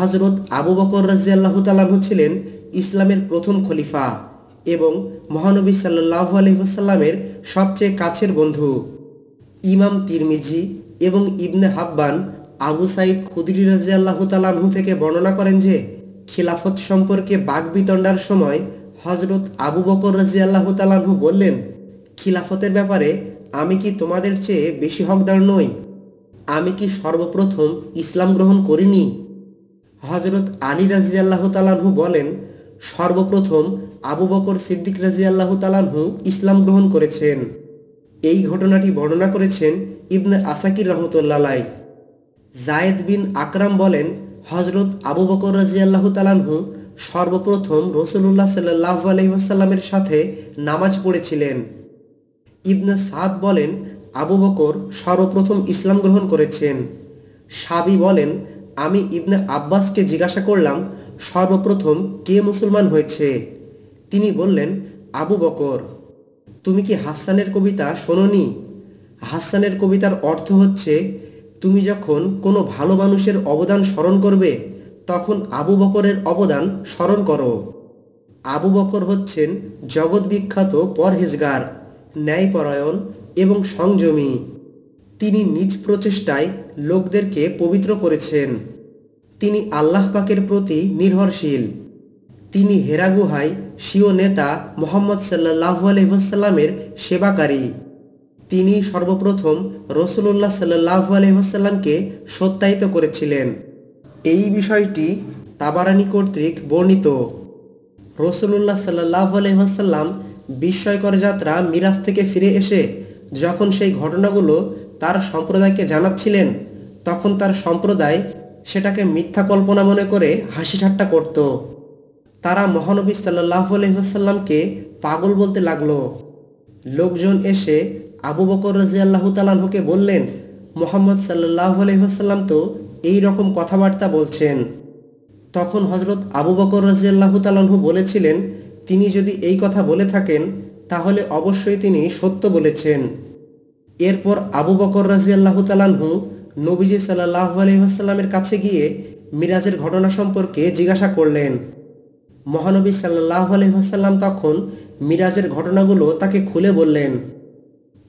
হজরত আবু বকর রাজি আল্লাহ তালাহ ছিলেন ইসলামের প্রথম খলিফা এবং মহানবী সাল্লাহ আলহিহাস্লামের সবচেয়ে কাছের বন্ধু ইমাম তিরমিজি এবং ইবনে হাব্বান আবু সাইদ খুদরি রাজি আল্লাহ তালাহু থেকে বর্ণনা করেন যে খিলাফত সম্পর্কে বাগবিতণ্ডার সময় হজরত আবু বকর রাজি আল্লাহ তালাহু বললেন খিলাফতের ব্যাপারে আমি কি তোমাদের চেয়ে বেশি হকদার নই আমি কি সর্বপ্রথম ইসলাম গ্রহণ করিনি হজরত আলী রাজি আল্লাহ তালাহু বলেন সর্বপ্রথম আবু বকর সিদ্দিক রাজি আল্লাহ তালাহু ইসলাম গ্রহণ করেছেন এই ঘটনাটি বর্ণনা করেছেন ইবনে আসাকির রহমতুল্লাহ জায়েদ বিন আকরাম বলেন হজরত আবু বকর রাজি আল্লাহ তালাহু সর্বপ্রথম রসুল্লাহ সাল্লাহ আলহিহাসাল্লামের সাথে নামাজ পড়েছিলেন ইবনে সাদ বলেন আবু বকর সর্বপ্রথম ইসলাম গ্রহণ করেছেন সাবি বলেন আমি ইবনে আব্বাসকে জিজ্ঞাসা করলাম সর্বপ্রথম কে মুসলমান হয়েছে তিনি বললেন আবু বকর তুমি কি হাসানের কবিতা শোনি হাসানের কবিতার অর্থ হচ্ছে তুমি যখন কোনো ভালো মানুষের অবদান স্মরণ করবে তখন আবু বকরের অবদান স্মরণ করো আবু বকর হচ্ছেন জগৎ বিখ্যাত পরহেজগার ন্যায়পরায়ণ এবং সংযমী তিনি নিজ প্রচেষ্টায় লোকদেরকে পবিত্র করেছেন তিনি আল্লাহ পাকের প্রতি নির্ভরশীল তিনি হেরা গুহায় সিও নেতা মোহাম্মদ সাল্লাহ আলহিহাসাল্লামের সেবাকারী তিনি সর্বপ্রথম রসুল্লাহ সাল্লাহ আলহিহাসাল্লামকে সত্যায়িত করেছিলেন এই বিষয়টি তাবারানি কর্তৃক বর্ণিত রসুল্লাহ সাল্লাহ আলহিহাসাল্লাম বিস্ময়কর যাত্রা মিরাজ থেকে ফিরে এসে যখন সেই ঘটনাগুলো তার সম্প্রদায়কে জানাচ্ছিলেন তখন তার সম্প্রদায় সেটাকে মিথ্যা কল্পনা মনে করে হাসি ঠাট্টা করত তারা মহানবী সাল্লাহ আলহিহাসাল্লামকে পাগল বলতে লাগলো লোকজন এসে আবু বকর রাজিয়াল্লাহ তালাহুকে বললেন মোহাম্মদ সাল্লাহ আলহ্লাম তো এই রকম কথাবার্তা বলছেন তখন হজরত আবু বকর রাজিয়াল্লাহ তালাহু বলেছিলেন তিনি যদি এই কথা বলে থাকেন তাহলে অবশ্যই তিনি সত্য বলেছেন এরপর আবু বকর রাজি আল্লাহ তালানহু নবীজি সাল্লাহ আলহামের কাছে গিয়ে মিরাজের ঘটনা সম্পর্কে জিজ্ঞাসা করলেন মহানবী সাল্লাহ আলহিহাসাল্লাম তখন মিরাজের ঘটনাগুলো তাকে খুলে বললেন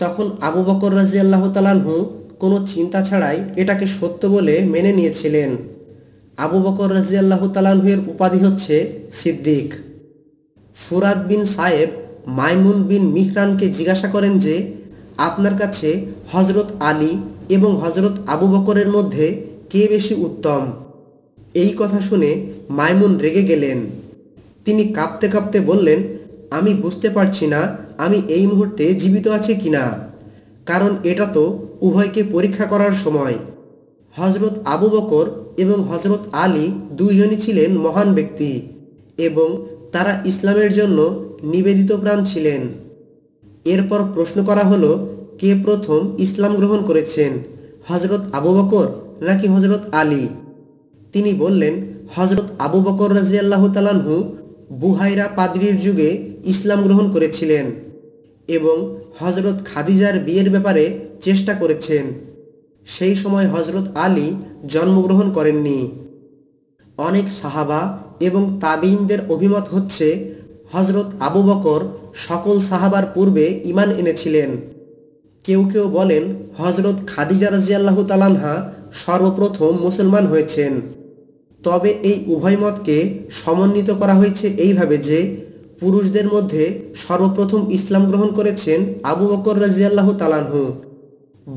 তখন আবু বকর রাজি আল্লাহ তালানহু কোনো চিন্তা ছাড়াই এটাকে সত্য বলে মেনে নিয়েছিলেন আবু বকর রাজি আল্লাহ এর উপাধি হচ্ছে সিদ্দিক ফুরাদ বিন সাহেব মাইমুন বিন মিহরানকে জিজ্ঞাসা করেন যে আপনার কাছে হজরত আলী এবং হজরত আবু বকরের মধ্যে কে বেশি উত্তম এই কথা শুনে মাইমুন রেগে গেলেন তিনি কাঁপতে কাঁপতে বললেন আমি বুঝতে পারছি না আমি এই মুহূর্তে জীবিত আছি কি না কারণ এটা তো উভয়কে পরীক্ষা করার সময় হজরত আবু বকর এবং হজরত আলী দুইজনই ছিলেন মহান ব্যক্তি এবং তারা ইসলামের জন্য নিবেদিত প্রাণ ছিলেন এরপর প্রশ্ন করা হলো কে প্রথম ইসলাম গ্রহণ করেছেন হজরত আবু বকর নাকি হজরত আলী তিনি বললেন হজরত আবু বকর রাজিয়াল্লাহ তালানহু বুহাইরা পাদরির যুগে ইসলাম গ্রহণ করেছিলেন এবং হজরত খাদিজার বিয়ের ব্যাপারে চেষ্টা করেছেন সেই সময় হজরত আলী জন্মগ্রহণ করেননি অনেক সাহাবা এবং তাবিনদের অভিমত হচ্ছে হজরত আবু বকর সকল সাহাবার পূর্বে ইমান এনেছিলেন কেউ কেউ বলেন হজরত খাদিজা রাজিয়াল্লাহ তালানহা সর্বপ্রথম মুসলমান হয়েছেন তবে এই উভয় মতকে সমন্বিত করা হয়েছে এইভাবে যে পুরুষদের মধ্যে সর্বপ্রথম ইসলাম গ্রহণ করেছেন আবু বকর রাজিয়াল্লাহ তালানহু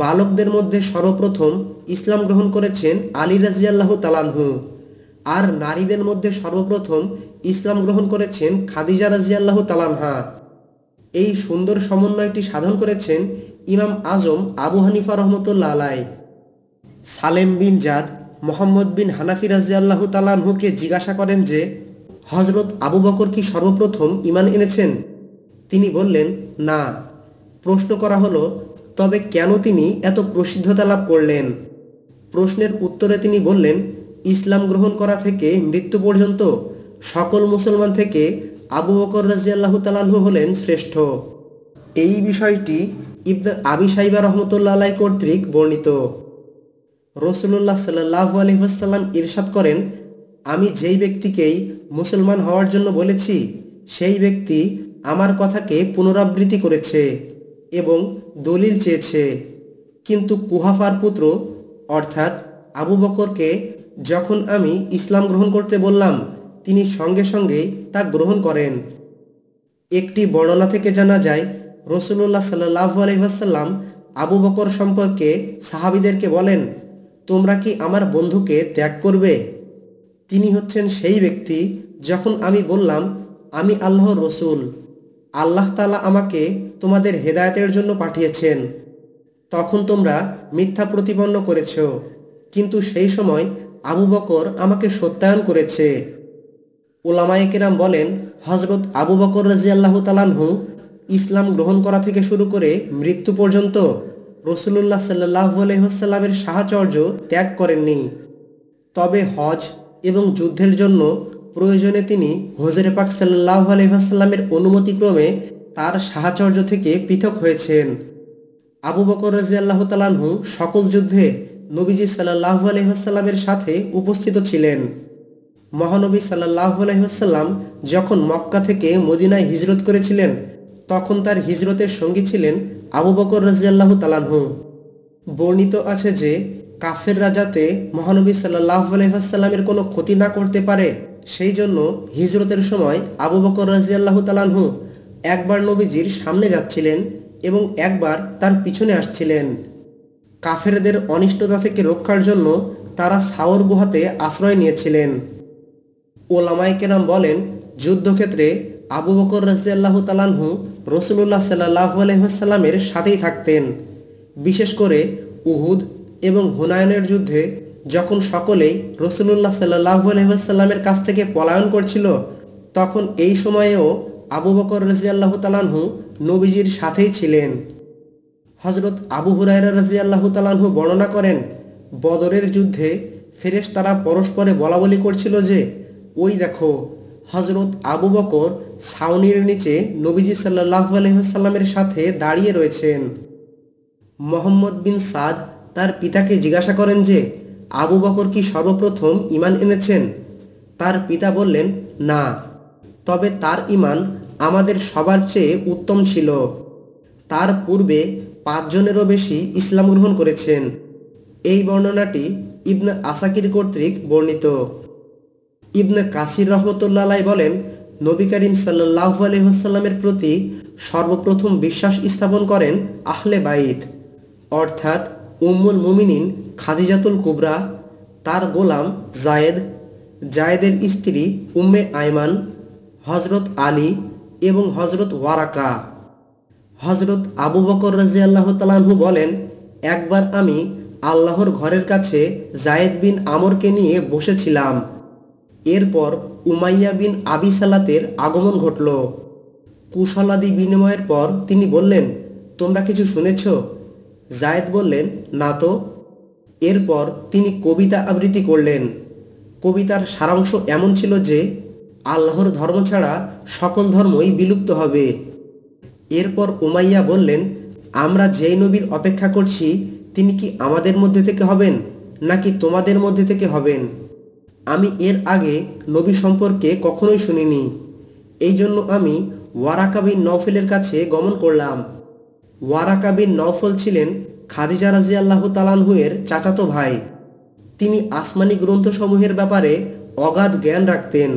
বালকদের মধ্যে সর্বপ্রথম ইসলাম গ্রহণ করেছেন আলী রাজিয়াল্লাহ তালানহু আর নারীদের মধ্যে সর্বপ্রথম ইসলাম গ্রহণ করেছেন খাদিজা রাজিয়াল্লাহ তালানহা এই সুন্দর সমন্বয়টি সাধন করেছেন ইমাম আজম আবু হানিফা রহমতুল্লা আলাই সালেম বিন জাদ মোহাম্মদ বিন হানাফি রাজিয়াল্লাহ তালানহুকে জিজ্ঞাসা করেন যে হজরত আবু বকর কি সর্বপ্রথম ইমান এনেছেন তিনি বললেন না প্রশ্ন করা হলো তবে কেন তিনি এত প্রসিদ্ধতা লাভ করলেন প্রশ্নের উত্তরে তিনি বললেন ইসলাম গ্রহণ করা থেকে মৃত্যু পর্যন্ত সকল মুসলমান থেকে আবু বকর আল্লাহ তালাহু হলেন শ্রেষ্ঠ এই বিষয়টি ইবদা আবি সাইবা রহমতুল্লা আলাই কর্তৃক বর্ণিত রসুল্লাহ সাল্লাহু আলহিহাসাল্লাম ইরশাদ করেন আমি যেই ব্যক্তিকেই মুসলমান হওয়ার জন্য বলেছি সেই ব্যক্তি আমার কথাকে পুনরাবৃত্তি করেছে এবং দলিল চেয়েছে কিন্তু কুহাফার পুত্র অর্থাৎ আবু বকরকে যখন আমি ইসলাম গ্রহণ করতে বললাম তিনি সঙ্গে সঙ্গে তা গ্রহণ করেন একটি বর্ণনা থেকে জানা যায় রসুল্লাহ সাল্লাহ আলহিহাসাল্লাম আবু বকর সম্পর্কে সাহাবিদেরকে বলেন তোমরা কি আমার বন্ধুকে ত্যাগ করবে তিনি হচ্ছেন সেই ব্যক্তি যখন আমি বললাম আমি আল্লাহ রসুল আল্লাহ তালা আমাকে তোমাদের হেদায়তের জন্য পাঠিয়েছেন তখন তোমরা মিথ্যা প্রতিপন্ন করেছ কিন্তু সেই সময় আবু বকর আমাকে সত্যায়ন করেছে কেরাম বলেন হজরত আবু বকর রাজি আল্লাহ তালানহু ইসলাম গ্রহণ করা থেকে শুরু করে মৃত্যু পর্যন্ত রসুল্লাহ সাল্লাহু সাহাচর্য ত্যাগ করেননি তবে হজ এবং যুদ্ধের জন্য প্রয়োজনে তিনি হজরে পাক সাল্লাহ আলহিহাসাল্লামের অনুমতিক্রমে তার সাহাচর্য থেকে পৃথক হয়েছেন আবু বকর রাজি আল্লাহ তালানহু সকল যুদ্ধে নবীজি সাল্লাহ আলহিহাসাল্লামের সাথে উপস্থিত ছিলেন মহানবী সাল্লাহ আলহিহাসাল্লাম যখন মক্কা থেকে মদিনায় হিজরত করেছিলেন তখন তার হিজরতের সঙ্গী ছিলেন আবু বকর রাজিয়াল্লাহ তালানহু বর্ণিত আছে যে কাফের রাজাতে মহানবী সাল্লাহ আলহিহাসাল্লামের কোনো ক্ষতি না করতে পারে সেই জন্য হিজরতের সময় আবু বকর রাজিয়াল্লাহ তালানহু একবার নবীজির সামনে যাচ্ছিলেন এবং একবার তার পিছনে আসছিলেন কাফেরদের অনিষ্টতা থেকে রক্ষার জন্য তারা সাওর গুহাতে আশ্রয় নিয়েছিলেন ওলামাই কেরাম বলেন যুদ্ধক্ষেত্রে আবু বকর রাজিয়াল্লাহ তালানহু রসুল্লাহ সাল্লাহ আলহিহাসাল্লামের সাথেই থাকতেন বিশেষ করে উহুদ এবং হুনায়নের যুদ্ধে যখন সকলেই রসুল্লাহ সাল্লাহু আলহিহাসাল্লামের কাছ থেকে পলায়ন করছিল তখন এই সময়েও আবু বকর রাজিয়াল্লাহ তালানহু নবীজির সাথেই ছিলেন হজরত আবু হুরায়রা রাজি আল্লাহ তালাহু বর্ণনা করেন বদরের যুদ্ধে ফেরেশ তারা পরস্পরে বলাবলি করছিল যে ওই দেখো হজরত আবু বকর সাউনির নিচে নবীজি সাল্লাহ আলহামের সাথে দাঁড়িয়ে রয়েছেন মোহাম্মদ বিন সাদ তার পিতাকে জিজ্ঞাসা করেন যে আবু বকর কি সর্বপ্রথম ইমান এনেছেন তার পিতা বললেন না তবে তার ইমান আমাদের সবার চেয়ে উত্তম ছিল তার পূর্বে পাঁচজনেরও বেশি ইসলাম গ্রহণ করেছেন এই বর্ণনাটি ইবনে আসাকির কর্তৃক বর্ণিত ইবনে কাসির রহমতুল্লাহ বলেন নবী করিম সাল্লাহ আলহিহাসাল্লামের প্রতি সর্বপ্রথম বিশ্বাস স্থাপন করেন আহলে বাইত অর্থাৎ উম্মুল মুমিনিন খাদিজাতুল কুবরা তার গোলাম জায়েদ জায়েদের স্ত্রী উম্মে আয়মান হজরত আলী এবং হজরত ওয়ারাকা হজরত আবু বকর রাজি আল্লাহ তালাহু বলেন একবার আমি আল্লাহর ঘরের কাছে জায়েদ বিন আমরকে নিয়ে বসেছিলাম এরপর উমাইয়া বিন আবি সালাতের আগমন ঘটল কুশলাদি বিনিময়ের পর তিনি বললেন তোমরা কিছু শুনেছ জায়েদ বললেন না তো এরপর তিনি কবিতা আবৃত্তি করলেন কবিতার সারাংশ এমন ছিল যে আল্লাহর ধর্ম ছাড়া সকল ধর্মই বিলুপ্ত হবে এরপর উমাইয়া বললেন আমরা যেই নবীর অপেক্ষা করছি তিনি কি আমাদের মধ্যে থেকে হবেন নাকি তোমাদের মধ্যে থেকে হবেন আমি এর আগে নবী সম্পর্কে কখনোই শুনিনি এই জন্য আমি ওয়ারাকাবিন নৌফেলের কাছে গমন করলাম ওয়ারাকাবিন নৌফল ছিলেন খাদিজা রাজি আল্লাহ তালানহুয়ের চাচাতো ভাই তিনি আসমানি গ্রন্থসমূহের ব্যাপারে অগাধ জ্ঞান রাখতেন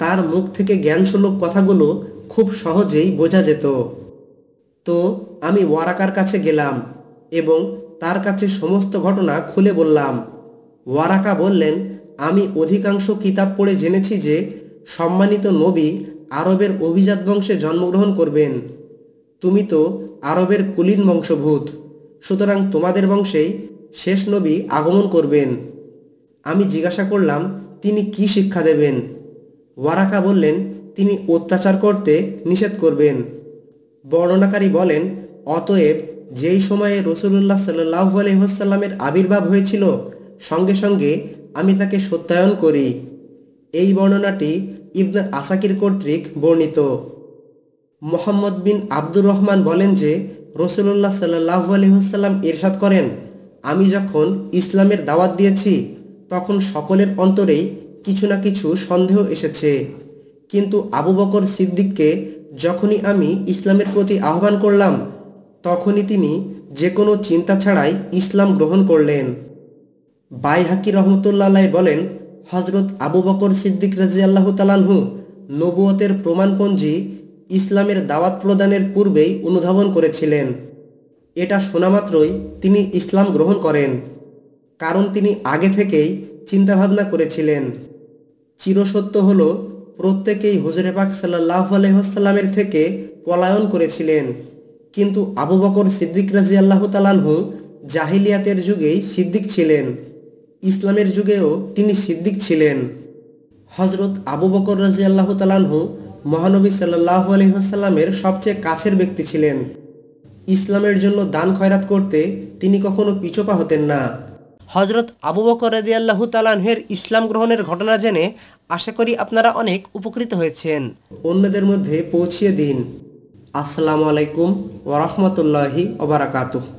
তার মুখ থেকে জ্ঞানসুলভ কথাগুলো খুব সহজেই বোঝা যেত তো আমি ওয়ারাকার কাছে গেলাম এবং তার কাছে সমস্ত ঘটনা খুলে বললাম ওয়ারাকা বললেন আমি অধিকাংশ কিতাব পড়ে জেনেছি যে সম্মানিত নবী আরবের অভিজাত বংশে জন্মগ্রহণ করবেন তুমি তো আরবের কুলীন বংশভূত সুতরাং তোমাদের বংশেই শেষ নবী আগমন করবেন আমি জিজ্ঞাসা করলাম তিনি কি শিক্ষা দেবেন ওয়ারাকা বললেন তিনি অত্যাচার করতে নিষেধ করবেন বর্ণনাকারী বলেন অতএব যেই সময়ে রসুল্লাহ সাল্লাহ আলহিহাসাল্লামের আবির্ভাব হয়েছিল সঙ্গে সঙ্গে আমি তাকে সত্যায়ন করি এই বর্ণনাটি ইবনা আসাকির কর্তৃক বর্ণিত মোহাম্মদ বিন আব্দুর রহমান বলেন যে রসুল্লাহ সাল্লাহ আলহিহাসাল্লাম এরশাদ করেন আমি যখন ইসলামের দাওয়াত দিয়েছি তখন সকলের অন্তরেই কিছু না কিছু সন্দেহ এসেছে কিন্তু আবু বকর সিদ্দিককে যখনই আমি ইসলামের প্রতি আহ্বান করলাম তখনই তিনি যে কোনো চিন্তা ছাড়াই ইসলাম গ্রহণ করলেন বাই হাকি রহমতুল্লাহ বলেন হজরত আবু বকর সিদ্দিক আল্লাহ তালানহু নবুয়তের প্রমাণপঞ্জি ইসলামের দাওয়াত প্রদানের পূর্বেই অনুধাবন করেছিলেন এটা শোনামাত্রই তিনি ইসলাম গ্রহণ করেন কারণ তিনি আগে থেকেই চিন্তাভাবনা করেছিলেন চিরসত্য হলো প্রত্যেকেই হজরে পাক সাল্লাহ আলহিহাসাল্লামের থেকে পলায়ন করেছিলেন কিন্তু আবু বকর সিদ্দিক রাজি আল্লাহ তালানহু জাহিলিয়াতের যুগেই সিদ্দিক ছিলেন ইসলামের যুগেও তিনি সিদ্দিক ছিলেন হজরত আবু বকর রাজি আল্লাহ তালানহু মহানবী সাল্লাহ আলহিহাসাল্লামের সবচেয়ে কাছের ব্যক্তি ছিলেন ইসলামের জন্য দান খয়রাত করতে তিনি কখনো পিছপা হতেন না হজরত আবু বকর রাজি আল্লাহ তালাহের ইসলাম গ্রহণের ঘটনা জেনে আশা করি আপনারা অনেক উপকৃত হয়েছেন অন্যদের মধ্যে পৌঁছিয়ে দিন আসসালামু আলাইকুম ওরহমতুল্লাহি ওবরাকাতুহ